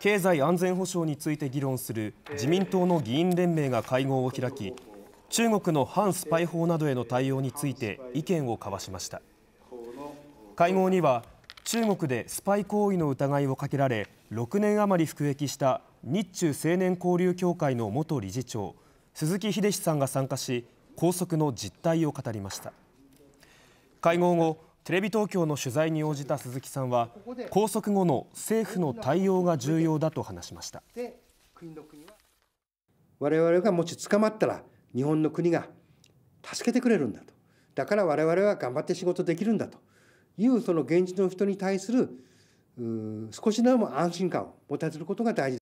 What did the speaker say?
経済安全保障について議論する自民党の議員連盟が会合を開き中国の反スパイ法などへの対応について意見を交わしました会合には中国でスパイ行為の疑いをかけられ6年余り服役した日中青年交流協会の元理事長鈴木秀司さんが参加し拘束の実態を語りました会合後テレビ東京の取材に応じた鈴木さんは拘束後の政府の対応が重要だと話しました我々がもし捕まったら日本の国が助けてくれるんだとだから我々は頑張って仕事できるんだというその現実の人に対する少しでも安心感を持たせることが大事